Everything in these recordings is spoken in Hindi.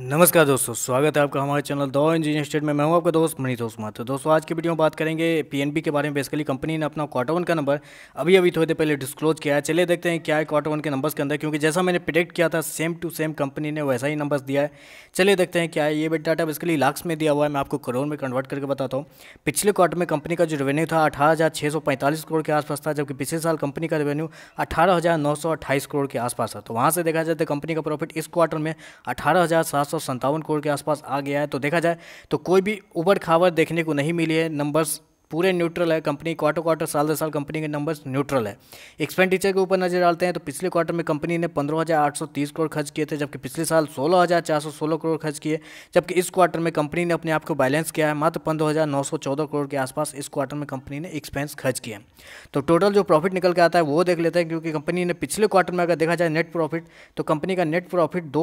नमस्कार दोस्तों स्वागत है आपका हमारे चैनल दो इंजीनियर स्टेट में मैं हूं आपका दोस्त मनीष दोस्त तो दोस्तों आज की वीडियो में बात करेंगे पीएनबी के बारे में बेसिकली कंपनी ने अपना क्वार्टर वन का नंबर अभी अभी थोड़ी देर पहले डिस्क्लोज किया है चलिए देखते हैं क्या है क्वार्टर वन के नंबर्स के अंदर क्योंकि जैसा मैंने प्रिडिक्ट किया था सेम टू सेम कंपनी ने वैसा ही नंबर्स दिया है चलिए देखते हैं क्या है ये डाटा बेसिकली लाख्स में दिया हुआ है मैं आपको करोड़ में कन्वर्ट करके बताता हूँ पिछले क्वार्टर में कंपनी का जो रेवेन्यू था अठारह करोड़ के आसपास था जबकि पिछले साल कंपनी का रेवेन्यू अठारह करोड़ के आसपास था तो वहाँ से देखा जाए तो कंपनी का प्रॉफिट इस क्वार्टर में अठारह सात करोड़ के आसपास आ गया है तो देखा जाए तो कोई भी उबड़ खाबड़ देखने को नहीं मिली है नंबर्स पूरे न्यूट्रल है कंपनी क्वार्टर क्वार्टर साल दर साल कंपनी के नंबर्स न्यूट्रल है एक्सपेंडिचर के ऊपर नजर डालते हैं तो पिछले क्वार्टर में कंपनी ने 15,830 करोड़ खर्च किए थे जबकि पिछले साल 16,416 करोड़ खर्च किए जबकि इस क्वार्टर में कंपनी ने अपने आप को बैलेंस किया है मात्र चौदह करोड़ के आसपास इस क्वार्टर में कंपनी ने एक्सपेंस खर्च किया तो टोटल जो प्रॉफिट निकल के आता है वो देख लेते हैं क्योंकि कंपनी ने पिछले क्वार्टर में अगर देखा जाए नेट प्रॉफिट तो कंपनी का नेट प्रॉफिट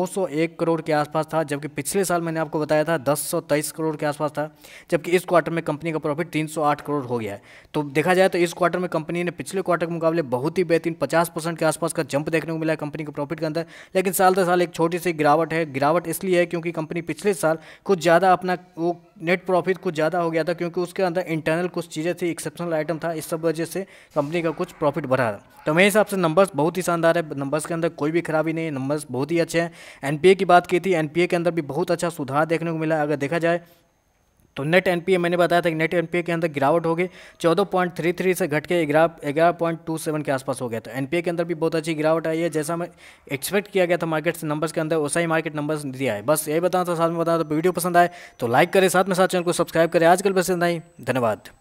एक करोड़ के आसपास था जबकि पिछले साल मैंने आपको बताया था तेईस करोड़ के आसपास था जबकि इस क्वार्टर में कंपनी का प्रॉफिट 308 आठ करोड़ हो गया है तो देखा जाए तो इस क्वार्टर में कंपनी ने पिछले क्वार्टर के मुकाबले बहुत ही बेहतरीन पचास परसेंट के आसपास का जंप देखने को मिला है कंपनी के प्रॉफिट के अंदर लेकिन साल दर साल एक छोटी सी गिरावट है गिरावट इसलिए है क्योंकि कंपनी पिछले साल कुछ ज़्यादा अपना वो नेट प्रॉफिट कुछ ज़्यादा हो गया था क्योंकि उसके अंदर इंटरनल कुछ चीज़ें थी एक्सेप्शनल आइटम था इस सब वजह से कंपनी का कुछ प्रॉफिट बढ़ा था तो मेरे हिसाब से नंबर्स बहुत ही शानदार है नंबर्स के अंदर कोई भी खराबी नहीं है नंबर्स बहुत ही अच्छे हैं एनपीए की बात की थी एनपीए के अंदर भी बहुत अच्छा सुधार देखने को मिला अगर देखा जाए तो नेट एनपीए मैंने बताया था कि नेट एनपीए के अंदर गिरावट हो गई चौदह पॉइंट थ्री थ्री से घट के ग्यारह ग्यारह पॉइंट टू सेवन के आसपास हो गया तो एनपीए के अंदर भी बहुत अच्छी गिरावट आई है जैसा मैं एक्सपेक्ट किया गया था मार्केट से नंबर्स के अंदर वैसा ही मार्केट नंबर्स दिया है बस यही बताना था साथ में बताना था वीडियो पसंद आए तो लाइक करें साथ में साथ चैनल को सब्सक्राइब करें आजकल पसंद आई धन्यवाद